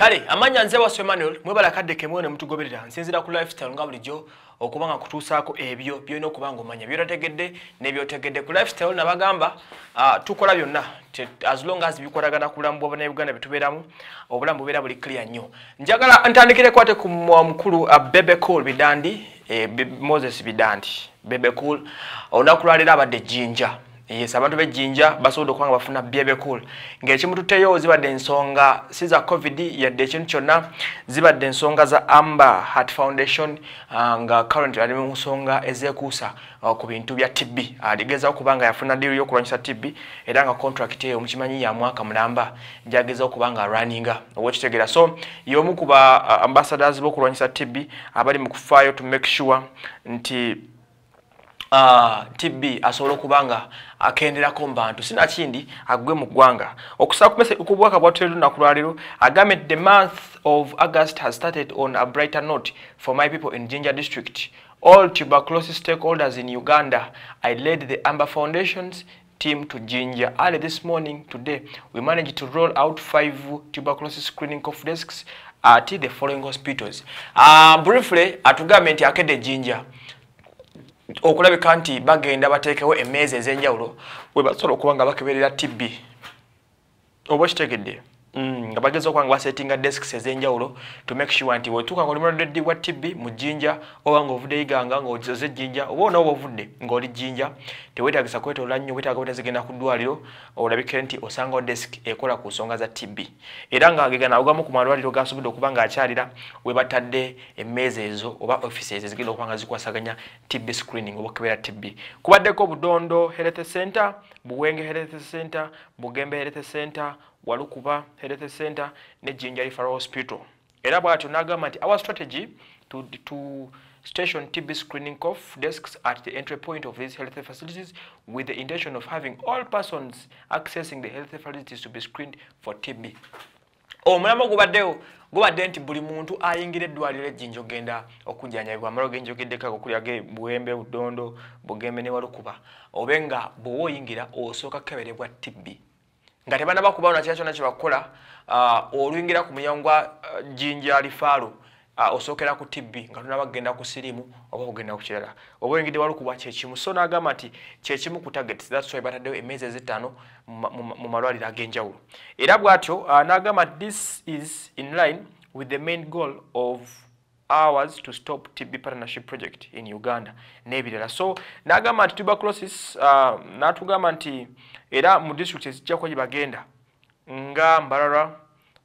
Kale amanya nze waso Emmanuel mwebala kadde kemwe ne mutugoberera nsinzira ku lifestyle nga bulijjo okubanga kutuusaako ebyo byoina okubanga omanya byotegedde nebyotegedde ku lifestyle nabagamba uh, tukola byonna as long as bikwatagana ku bulamu bwa bannayuganda bituberamu obulamu bubeera buli clear nnyo njagala ntandikire kwate ku mukulu bebe cool bidandi eh, moses bidandi bebe cool olunaku lwaleero abadde jinja Yes, eh, abantu be jinja basobola okuba nga bafuna byebekulu ng'ekimututteyo zibadde ensonga si za covid yadde ekintu kyonna zibadde ensonga za amber heart foundation ah, nga current ali mu nsonga ezeekuusa ah, ku bintu bya tb aligezao okuba nga yafuna diiru y'okulwanyisa tb era nga contract eyo mukimanyi ya mwaka mulamba gyagezao okuba nga runninga owekitegera so y'omu kuba ah, ambassadors b'okulwanyisa tb abali mu kufaayo to make sure nti uh, ah, TB asobola okuba nga akenderako mu bantu sinakindi agwe mu ggwanga okusaba kumese okubwaka bwatuleero lunaku lwaleero agambye the month of august has started on a brighter note for my people in ginger district all tuberculosis stakeholders in uganda i led the amber foundations team to ginger early this morning today we managed to roll out five tuberculosis screening of desks at the following hospitals uh, briefly atugambye nti akedde ginger okulabika nti bagenda bateekewo emmeezi ez'enjawulo we basobola okuba nga bakeberera tibbi oba okitegedde Mm, nga bagezi okwanga basettinga desks ez'enjawulo to make sure nti wetuuka ngaoli mulwaddeddi wa tb mu jjinja oba ngaovudde yiganga ngaozoze ejjinja oba ona oba ovudde ngaoli jjinja teweetagisa kwetoola nnyo wetaaga weta zigenda ku ddwaliro olabikire nti osangawo desk ekola ku nsonga za tb era ngaagegana ogamu ku malwaliro gasobodde okuba ngaakyalira we batadde emmeezi ezo oba offisi ezo ezigenda okuba nga zikwasaganya tb screening oba okebeera tb kubaddeko obudondo health center buwenge health center bugembe health center walukuba health center ne jinja referral hospital era bwatyo n'agamba nti our strategy to, to station tb screening cof desks at the entry point of these health facilities with the intention of having all persons accessing the health facilities to be screened for tb omulamu gubaddewo gubadde nti buli muntu ayingira eddwaliro ejjinja ogenda okujjanjabibwa amala ogenjogeddekako okulya buwembe budondo bugembe newalukuba obe nga bwewe oyingira osooka kukeberebwa tibbi nga tebanaba kubawona kira kyona kyebakukola uh, olwingira ku mulyango gwa uh, jinja lifaalo uh, osookera ku tb nga tonaba kugenda ku sirimu oba kugenda ku kirala oba oyingidde walikuba kyekimu so nagamba nti kyekimu ku target thats why bataddeyo emeezi ezitaano mu malwaliro ag'enjawulo era bwatyo nagamba nti this is in line with the main goal of hours to stop tb partnership project in uganda n'ebirala so nagamba nti tuberculosis natugamba nti uh, era mu disitulikiti ezijjako gye bagenda nga mbalalwa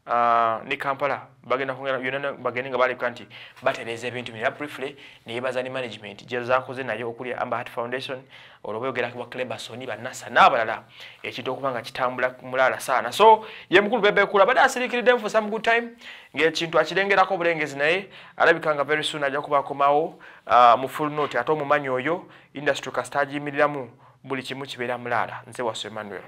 ah, ne kampala bagendabagende nga balebeka nti batereeza ebintu bina briefly neyebaza ne management gyezakoze naye okuli ambert foundation olwobayogerakibwa clebersoni banasa n'abalala ekintu okuba nga kitambula mulaala saana so ye mukulu bebekulu abadde asirikiridde for some good time ngaekintu akirengerako obulengezi naye alabika nga very soon ajja kubakomawo ah, mu full note ate omumanyi oyo industry kasita agiyimiriramu buli kimu kibeera mulaala nze wasu emmanuel